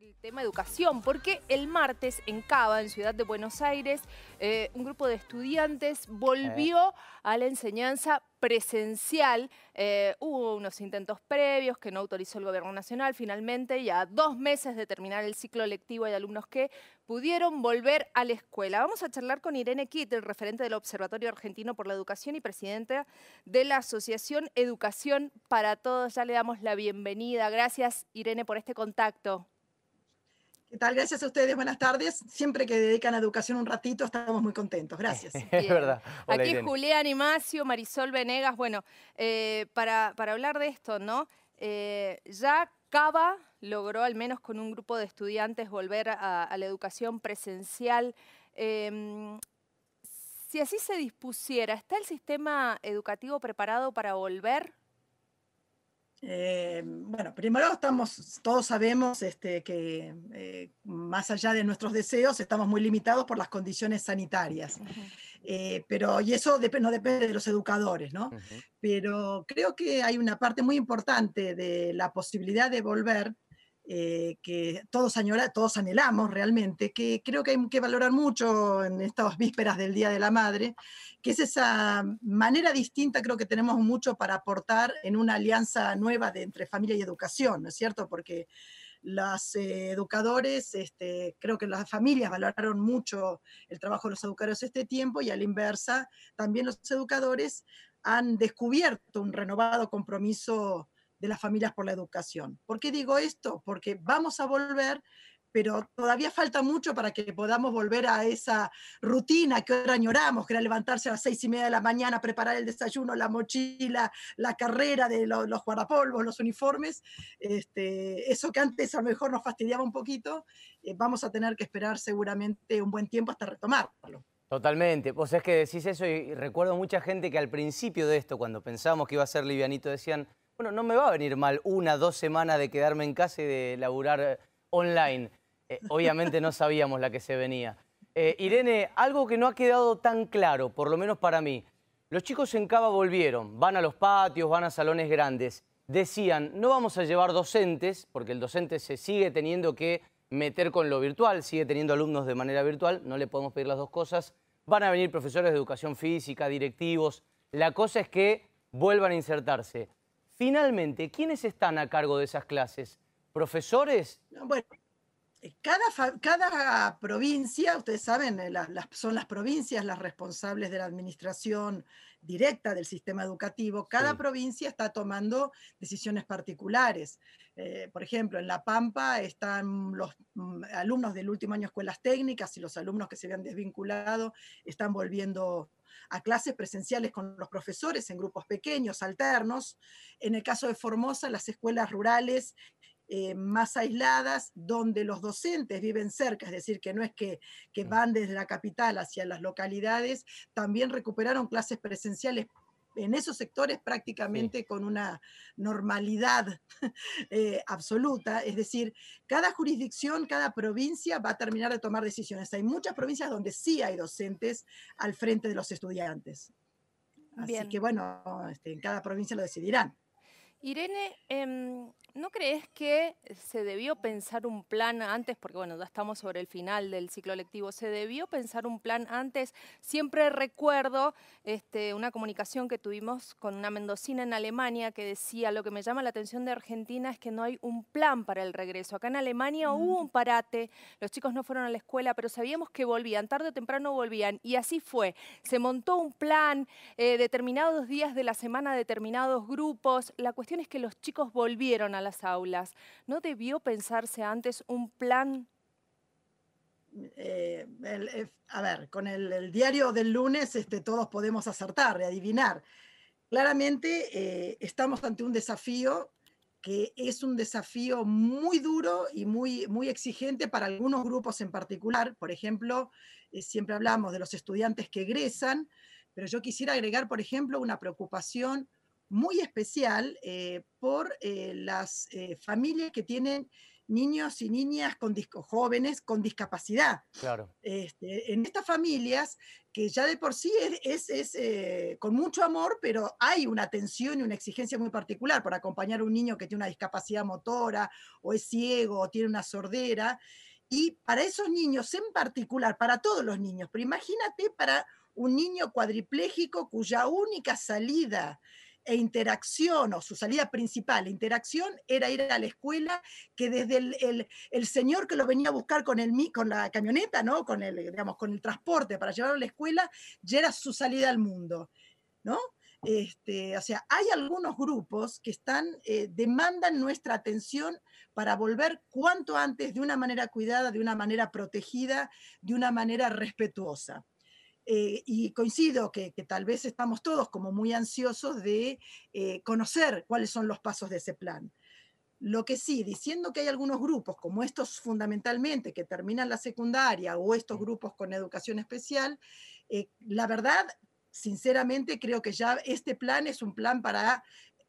el tema educación, porque el martes en Cava, en Ciudad de Buenos Aires, eh, un grupo de estudiantes volvió eh. a la enseñanza presencial. Eh, hubo unos intentos previos que no autorizó el Gobierno Nacional. Finalmente, ya dos meses de terminar el ciclo lectivo, hay alumnos que pudieron volver a la escuela. Vamos a charlar con Irene Kitt, el referente del Observatorio Argentino por la Educación y presidenta de la Asociación Educación para Todos. Ya le damos la bienvenida. Gracias, Irene, por este contacto. ¿Qué tal? Gracias a ustedes, buenas tardes. Siempre que dedican a educación un ratito, estamos muy contentos. Gracias. es verdad. Aquí Julián Julián Imacio, Marisol Venegas. Bueno, eh, para, hablar de esto, ¿no? Eh, ya Cava logró, al menos con un grupo de estudiantes, volver a, la educación presencial. Em, si así se dispusiera, ¿está el sistema educativo preparado para volver eh, bueno, primero estamos, todos sabemos este, que eh, más allá de nuestros deseos estamos muy limitados por las condiciones sanitarias. Eh, pero, y eso no depende de los educadores, ¿no? Pero creo que hay una parte muy importante de la posibilidad de volver eh, que todos, todos anhelamos realmente, que creo que hay que valorar mucho en estas vísperas del Día de la Madre, que es esa manera distinta, creo que tenemos mucho para aportar en una alianza nueva de, entre familia y educación, ¿no es cierto? Porque los eh, educadores, este, creo que las familias valoraron mucho el trabajo de los educadores este tiempo y a la inversa, también los educadores han descubierto un renovado compromiso de las familias por la educación. ¿Por qué digo esto? Porque vamos a volver pero todavía falta mucho para que podamos volver a esa rutina que ahora añoramos, que era levantarse a las seis y media de la mañana, preparar el desayuno, la mochila, la carrera de los, los guardapolvos, los uniformes. Este, eso que antes a lo mejor nos fastidiaba un poquito, eh, vamos a tener que esperar seguramente un buen tiempo hasta retomarlo. Totalmente. Vos es que decís eso y recuerdo mucha gente que al principio de esto, cuando pensábamos que iba a ser livianito, decían, bueno, no me va a venir mal una, dos semanas de quedarme en casa y de laburar eh, online. Eh, obviamente no sabíamos la que se venía. Eh, Irene, algo que no ha quedado tan claro, por lo menos para mí. Los chicos en Cava volvieron, van a los patios, van a salones grandes. Decían, no vamos a llevar docentes, porque el docente se sigue teniendo que meter con lo virtual, sigue teniendo alumnos de manera virtual, no le podemos pedir las dos cosas. Van a venir profesores de educación física, directivos. La cosa es que vuelvan a insertarse. Finalmente, ¿quiénes están a cargo de esas clases? ¿Profesores? Bueno, eh, cada, cada provincia, ustedes saben, eh, son las provincias las responsables de la administración directa del sistema educativo, cada provincia está tomando decisiones particulares. Eh, por ejemplo, en La Pampa están los mm, alumnos del último año de escuelas técnicas y los alumnos que se habían desvinculado están volviendo a clases presenciales con los profesores en grupos pequeños, alternos. En el caso de Formosa, las escuelas rurales eh, más aisladas, donde los docentes viven cerca, es decir, que no es que, mm. van desde la capital hacia las localidades, también recuperaron clases presenciales en esos sectores prácticamente con una normalidad eh, absoluta. Es decir, cada jurisdicción, cada provincia va a terminar de tomar decisiones. Hay muchas provincias donde sí hay docentes al frente de los estudiantes. Así que bueno, este, en cada provincia lo decidirán. Irene, em, ¿no crees que se debió pensar un plan antes? Porque bueno, ya estamos sobre el final del ciclo lectivo. ¿Se debió pensar un plan antes? Siempre recuerdo este, una comunicación que tuvimos con una mendocina en Alemania que decía, lo que me llama la atención de Argentina es que no hay un plan para el regreso. Acá en Alemania hubo mm. un parate, los chicos no fueron a la escuela, pero sabíamos que volvían, tarde o temprano volvían. Y así fue. Se montó un plan, eh, determinados días de la semana, determinados grupos. La cuestión es que los chicos volvieron a las aulas. ¿No debió pensarse antes un plan? Eh, eh, a ver, con el, diario del lunes este, todos podemos acertar, adivinar. Claramente eh, estamos ante un desafío que es un desafío muy duro y muy, muy exigente para algunos grupos en particular. Por ejemplo, siempre hablamos de los estudiantes que egresan, pero yo quisiera agregar, por ejemplo, una preocupación muy especial eh, por eh, las eh, familias que tienen niños y niñas con jóvenes con discapacidad. Claro. Este, en estas familias, que ya de por sí es, con mucho amor, pero hay una atención y una exigencia muy particular por acompañar a un niño que tiene una discapacidad motora, o es ciego, o tiene una sordera. Y para esos niños en particular, para todos los niños, pero imagínate para un niño cuadripléjico cuya única salida e interacción, o su salida principal, interacción, era ir a la escuela, que desde el, señor que lo venía a buscar con, el, con la camioneta, ¿no? con, el, digamos, con el transporte para llevarlo a la escuela, ya era su salida al mundo. ¿no? Este, o sea, hay algunos grupos que están, eh, demandan nuestra atención para volver cuanto antes de una manera cuidada, de una manera protegida, de una manera respetuosa. Eh, y coincido que, tal vez estamos todos como muy ansiosos de eh, conocer cuáles son los pasos de ese plan. Lo que sí, diciendo que hay algunos grupos, como estos fundamentalmente que terminan la secundaria o estos grupos con educación especial, eh, la verdad, sinceramente, creo que ya este plan es un plan para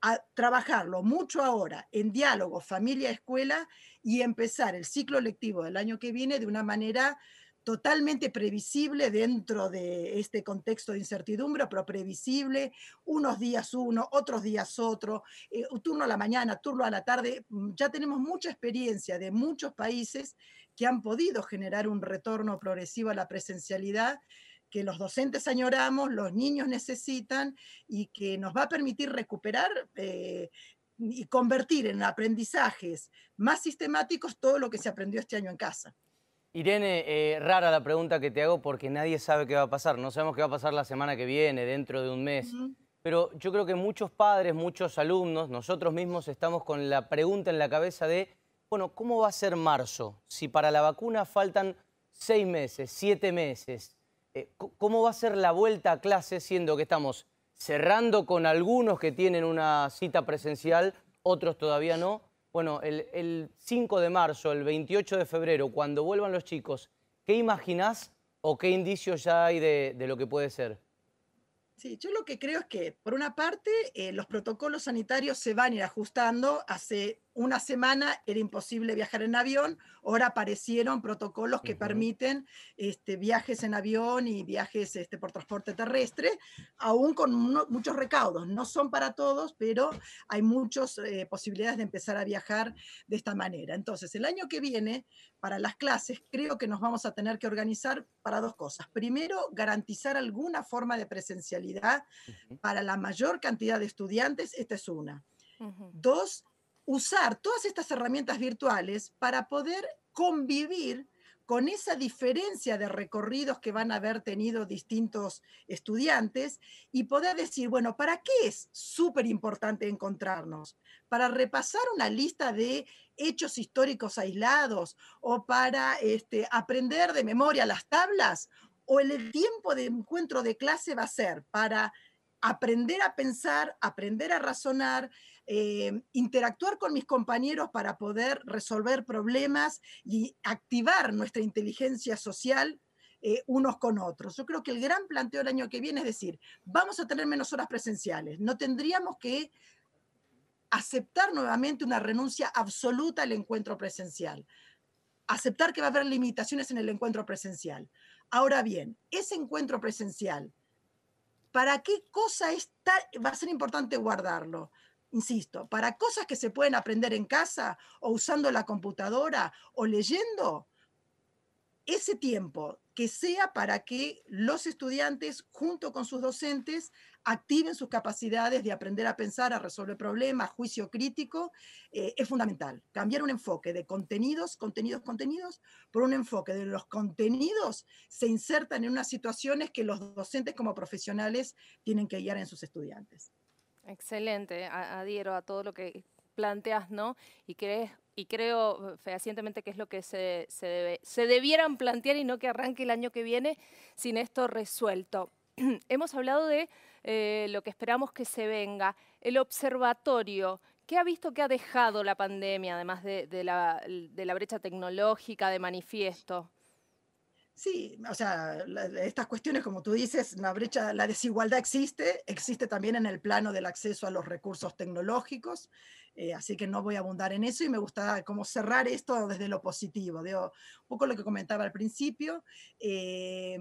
ah, trabajarlo mucho ahora en diálogo familia-escuela y empezar el ciclo lectivo del año que viene de una manera totalmente previsible dentro de este contexto de incertidumbre, pero previsible, unos días uno, otros días otro, eh, turno a la mañana, turno a la tarde. Mm, ya tenemos mucha experiencia de muchos países que han podido generar un retorno progresivo a la presencialidad que los docentes añoramos, los niños necesitan y que nos va a permitir recuperar eh, y convertir en aprendizajes más sistemáticos todo lo que se aprendió este año en casa. Irene, eh, rara la pregunta que te hago porque nadie sabe qué va a pasar. No sabemos qué va a pasar la semana que viene, dentro de un mes. Pero yo creo que muchos padres, muchos alumnos, nosotros mismos estamos con la pregunta en la cabeza de, bueno, ¿cómo va a ser marzo? Si para la vacuna faltan seis meses, siete meses, eh, ¿cómo va a ser la vuelta a clase siendo que estamos cerrando con algunos que tienen una cita presencial, otros todavía no? bueno, el, 5 de marzo, el 28 de febrero, cuando vuelvan los chicos, ¿qué imaginas o qué indicios ya hay de, lo que puede ser? Sí, yo lo que creo es que, por una parte, eh, los protocolos sanitarios se van a ir ajustando. Hace una semana era imposible viajar en avión, ahora aparecieron protocolos que permiten este, viajes en avión y viajes este, por transporte terrestre, aún con muchos recaudos. No son para todos, pero hay muchas eh, posibilidades de empezar a viajar de esta manera. Entonces, el año que viene, para las clases, creo que nos vamos a tener que organizar para dos cosas. Primero, garantizar alguna forma de presencialidad para la mayor cantidad de estudiantes, esta es una. Dos, usar todas estas herramientas virtuales para poder convivir con esa diferencia de recorridos que van a haber tenido distintos estudiantes y poder decir, bueno, ¿para qué es súper importante encontrarnos? ¿Para repasar una lista de hechos históricos aislados o para este, aprender de memoria las tablas? ¿O el tiempo de encuentro de clase va a ser para aprender a pensar, aprender a razonar, eh, interactuar con mis compañeros para poder resolver problemas y activar nuestra inteligencia social eh, unos con otros. Yo creo que el gran planteo del año que viene es decir, vamos a tener menos horas presenciales, no tendríamos que aceptar nuevamente una renuncia absoluta al encuentro presencial, aceptar que va a haber limitaciones en el encuentro presencial. Ahora bien, ese encuentro presencial, ¿para qué cosa va a ser importante guardarlo? Insisto, para cosas que se pueden aprender en casa o usando la computadora o leyendo, ese tiempo que sea para que los estudiantes, junto con sus docentes, activen sus capacidades de aprender a pensar, a resolver problemas, juicio crítico, eh, es fundamental. Cambiar un enfoque de contenidos, contenidos, contenidos, por un enfoque de los contenidos se insertan en unas situaciones que los docentes como profesionales tienen que guiar en sus estudiantes. Excelente, adhiero a todo lo que planteas, ¿no? Y crees y creo fehacientemente que es lo que se, se, debe, se debieran plantear y no que arranque el año que viene sin esto resuelto. Hemos hablado de eh, lo que esperamos que se venga, el observatorio. ¿Qué ha visto que ha dejado la pandemia, además la, de la brecha tecnológica de manifiesto? Sí, o sea, estas cuestiones, como tú dices, la brecha, la desigualdad existe, existe también en el plano del acceso a los recursos tecnológicos, eh, así que no voy a abundar en eso y me gusta como cerrar esto desde lo positivo, un poco lo que comentaba al principio. Eh,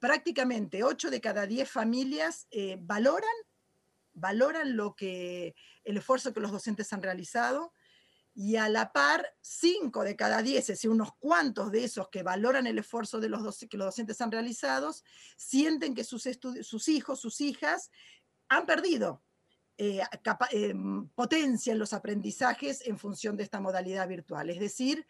prácticamente 8 de cada 10 familias eh, valoran, valoran lo que, el esfuerzo que los docentes han realizado, y a la par, 5 de cada 10, es decir, unos cuantos de esos que valoran el esfuerzo de los que los docentes han realizado, sienten que sus, hijos, sus hijas, han perdido eh, em, potencia en los aprendizajes en función de esta modalidad virtual. Es decir,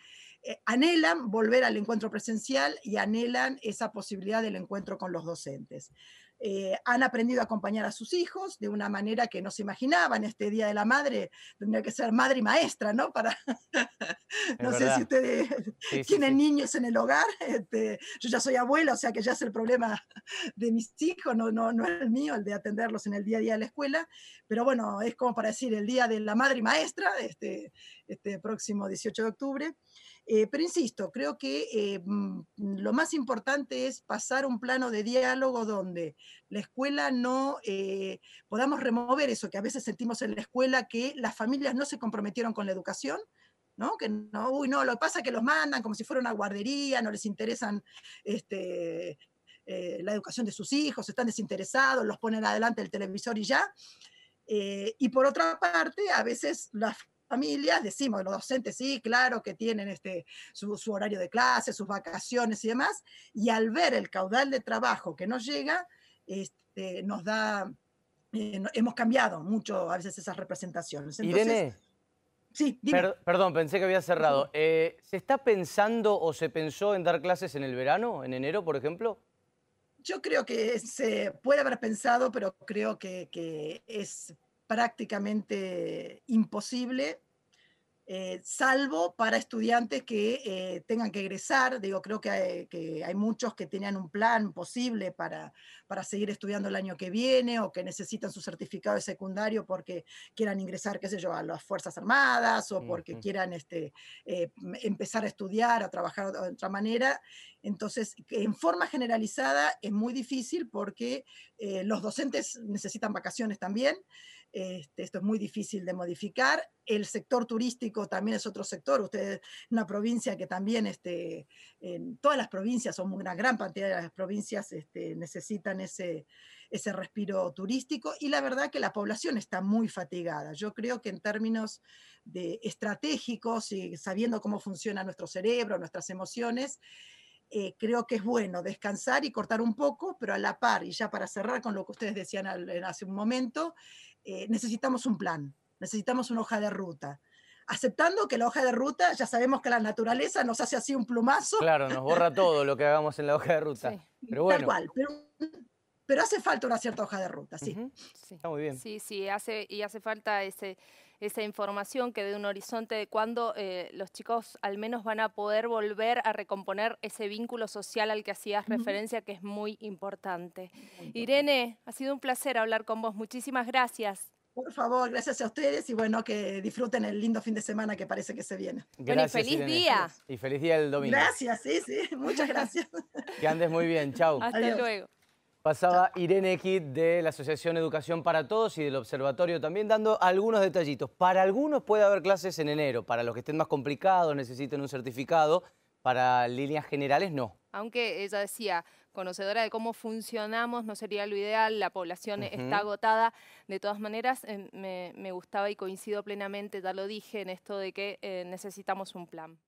eh, anhelan volver al encuentro presencial y anhelan esa posibilidad del encuentro con los docentes. Eh, han aprendido a acompañar a sus hijos de una manera que no se imaginaban. Este Día de la Madre tendría que ser madre y maestra, ¿no? Para... no sé si ustedes tienen niños en el hogar. Este, yo ya soy abuela, o sea que ya es el problema de mis hijos, no, no, no es el mío, el de atenderlos en el día a día de la escuela. Pero bueno, es como para decir el Día de la Madre y Maestra, este, este próximo 18 de octubre. Eh, pero insisto, creo que eh, mm, lo más importante es pasar un plano de diálogo donde la escuela no eh, podamos remover eso que a veces sentimos en la escuela, que las familias no se comprometieron con la educación, ¿no? Que no, uy, no, lo que pasa es que los mandan como si fuera una guardería, no les interesan este, la educación de sus hijos, están desinteresados, los ponen adelante el televisor y ya. y por otra parte, a veces las decimos los docentes sí, claro que tienen este, su, horario de clases, sus vacaciones y demás, y al ver el caudal de trabajo que nos llega, este, nos da, eh, hemos cambiado mucho a veces esas representaciones. y Irene. Sí, dime. perdón, pensé que había cerrado. Eh, ¿Se está pensando o se pensó en dar clases en el verano, en enero, por ejemplo? Yo creo que se puede haber pensado, pero creo que, que es prácticamente imposible, eh, salvo para estudiantes que eh, tengan que egresar. Digo, creo que hay, muchos que tenían un plan posible para, para seguir estudiando el año que viene o que necesitan su certificado de secundario porque quieran ingresar, qué sé yo, a las Fuerzas Armadas o porque quieran este, eh, empezar a estudiar, a trabajar de otra manera. Entonces, en forma generalizada es muy difícil porque los docentes necesitan vacaciones también. Este, esto es muy difícil de modificar. El sector turístico también es otro sector. Ustedes, una provincia que también, este, en todas las provincias, son una gran cantidad de las provincias, este, necesitan ese, ese respiro turístico. Y la verdad que la población está muy fatigada. Yo creo que en términos de estratégicos y sabiendo cómo funciona nuestro cerebro, nuestras emociones, eh, creo que es bueno descansar y cortar un poco, pero a la par, y ya para cerrar con lo que ustedes decían hace un momento, eh, necesitamos un plan, necesitamos una hoja de ruta. Aceptando que la hoja de ruta, ya sabemos que la naturaleza nos hace así un plumazo. Claro, nos borra todo lo que hagamos en la hoja de ruta. Pero Tal pero pero hace falta una cierta hoja de ruta, sí. sí. Está muy bien. Sí, sí, hace, y hace falta ese, esa información que dé un horizonte de cuándo eh, los chicos al menos van a poder volver a recomponer ese vínculo social al que hacías referencia, que es muy importante. Irene, ha sido un placer hablar con vos. Muchísimas gracias. Por favor, gracias a ustedes y bueno, que disfruten el lindo fin de semana que parece que se viene. Gracias, y feliz día. Y feliz día el domingo. Gracias, sí, sí, muchas gracias. que andes muy bien, chao. Hasta luego. Pasaba Irene Kid de la Asociación Educación para Todos y del Observatorio también dando algunos detallitos. Para algunos puede haber clases en enero, para los que estén más complicados, necesiten un certificado, para líneas generales no. Aunque ella decía, conocedora de cómo funcionamos, no sería lo ideal, la población está agotada. De todas maneras, eh, me, gustaba y coincido plenamente, ya lo dije, en esto de que eh, necesitamos un plan.